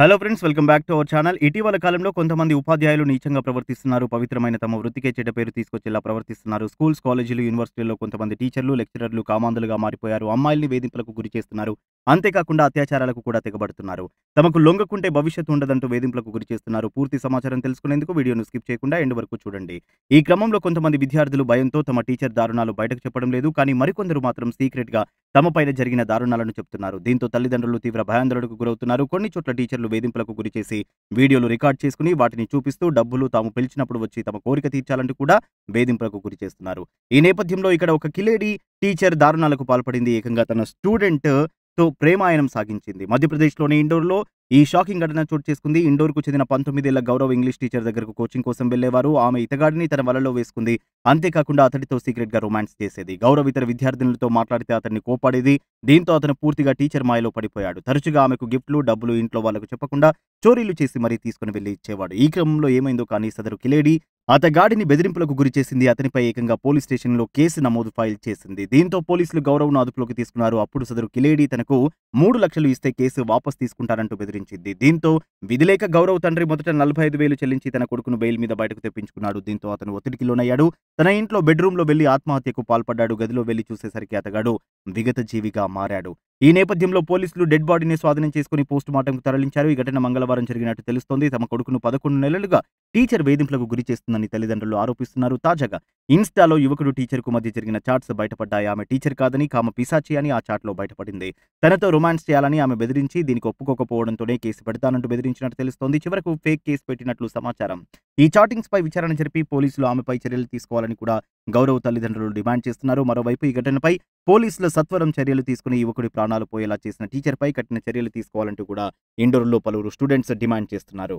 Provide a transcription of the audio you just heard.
hello friends welcome back to our channel ఇటీవల కాలంలో కొంతమంది ఉపాధ్యాయులు నీచంగా ప్రవర్తిస్తున్నారు పవిత్రమైన తమ వృత్తికే చెడ్డ పేరు తీసుకొచ్చేలా ప్రవర్తిస్తున్నారు స్కూల్స్ కాలేజీలు యూనివర్సిటీల్లో కొంతమంది టీచర్లు లెక్చరర్లు కామాందులుగా మారిపోయారు అమ్మాయిల్ని వేధింపులకు గురి చేస్తున్నారు అంతేకాకుండా అత్యాచారాలకు కూడా తెగబడుతున్నారు తమకు లొంగకుంటే భవిష్యత్తు ఉండదంటూ వేధింపులకు గురి చేస్తున్నారు పూర్తి సమాచారం తెలుసుకునేందుకు వీడియోను స్కిప్ చేయకుండా ఎండు వరకు చూడండి ఈ క్రమంలో కొంతమంది విద్యార్థులు భయంతో తమ టీచర్ దారుణాలు బయటకు చెప్పడం లేదు కానీ మరికొందరు మాత్రం సీక్రెట్గా తమపైన జరిగిన దారుణాలను చెబుతున్నారు దీంతో తల్లిదండ్రులు తీవ్ర భయాందోళనకు గురవుతున్నారు కొన్ని చోట్ల టీచర్లు వేధింపులకు గురి చేసి వీడియోలు రికార్డ్ చేసుకుని వాటిని చూపిస్తూ డబ్బులు తాము పిలిచినప్పుడు వచ్చి తమ కోరిక తీర్చాలంటూ కూడా వేధింపులకు గురి చేస్తున్నారు ఈ నేపథ్యంలో ఇక్కడ ఒక కిలేడి టీచర్ దారుణాలకు పాల్పడింది ఏకంగా తన స్టూడెంట్ తో ప్రేమాయణం సాగించింది మధ్యప్రదేశ్లోని ఇండోర్లో ఈ షాకింగ్ ఘటన చోటు చేసుకుంది ఇండోర్కు చెందిన పంతొమ్మిదేళ్ల గౌరవ్ ఇంగ్లీష్ టీచర్ దగ్గరకు కోచింగ్ కోసం వెళ్లేవారు ఆమె ఇతగాడిని తన వలలో వేసుకుంది అంతేకాకుండా అతడితో సీక్రెట్ గా రొమాన్స్ చేసేది గౌరవ్ ఇతర విద్యార్థినులతో మాట్లాడితే అతన్ని కోపాడేది దీంతో అతను పూర్తిగా టీచర్ మాయలో పడిపోయాడు తరచుగా ఆమెకు గిఫ్ట్లు డబ్బులు ఇంట్లో వాళ్లకు చెప్పకుండా చోరీలు చేసి మరీ తీసుకుని వెళ్లి ఇచ్చేవాడు ఈ క్రమంలో ఏమైందో కానీ సదరు కిలేడి అతగాడిని బెదిరింపులకు గురి చేసింది అతనిపై ఏకంగా పోలీస్ స్టేషన్లో కేసు నమోదు ఫైల్ చేసింది దీంతో పోలీసులు గౌరవ్ను అదుపులోకి తీసుకున్నారు అప్పుడు సదరు కిలేడి తనకు మూడు లక్షలు ఇస్తే కేసు వాపస్ తీసుకుంటారంటూ బెదిరి ప్రకటించింది దీంతో విధిలేక గౌరవ్ తండ్రి మొదట నలభై ఐదు వేలు చెల్లించి తన కొడుకును బెయిల్ మీద బయటకు తెప్పించుకున్నాడు దీంతో అతను ఒత్తిడికి లోనయ్యాడు తన ఇంట్లో బెడ్రూమ్లో వెళ్లి ఆత్మహత్యకు పాల్పడ్డాడు గదిలో వెళ్లి చూసేసరికి అతగాడు విగత జీవిగా మారాడు ఈ నేపథ్యంలో పోలీసులు డెడ్ బాడీని స్వాధీనం చేసుకుని పోస్టుమార్టంకు తరలించారు ఈ ఘటన మంగళవారం జరిగినట్టు తెలుస్తోంది తమ కొడుకును పదకొండు నెలలుగా టీచర్ వేధింపులకు గురి చేస్తుందని తల్లిదండ్రులు ఆరోపిస్తున్నారు తాజాగా ఇన్స్టాలో యువకుడు టీచర్కు మధ్య జరిగిన చాట్స్ బయటపడ్డాయి ఆమె టీచర్ కాదని కామ పిసాచి అని ఆ చాట్లో బయటపడింది తనతో రొమాన్స్ చేయాలని ఆమె బెదిరించి దీనికి ఒప్పుకోకపోవడంతోనే కేసు పెడతానంటూ బెదిరించినట్టు తెలుస్తోంది చివరకు ఫేక్ కేసు పెట్టినట్లు సమాచారం ఈ చాటింగ్స్ పై విచారణ జరిపి పోలీసులు ఆమెపై చర్యలు తీసుకోవాలని కూడా గౌరవ తల్లిదండ్రులు డిమాండ్ చేస్తున్నారు మరోవైపు ఈ ఘటనపై పోలీసులు సత్వరం చర్యలు తీసుకుని యువకుడి ప్రాణాలు పోయేలా చేసిన టీచర్పై కఠిన చర్యలు తీసుకోవాలంటూ కూడా ఇండోర్లో పలువురు స్టూడెంట్స్ డిమాండ్ చేస్తున్నారు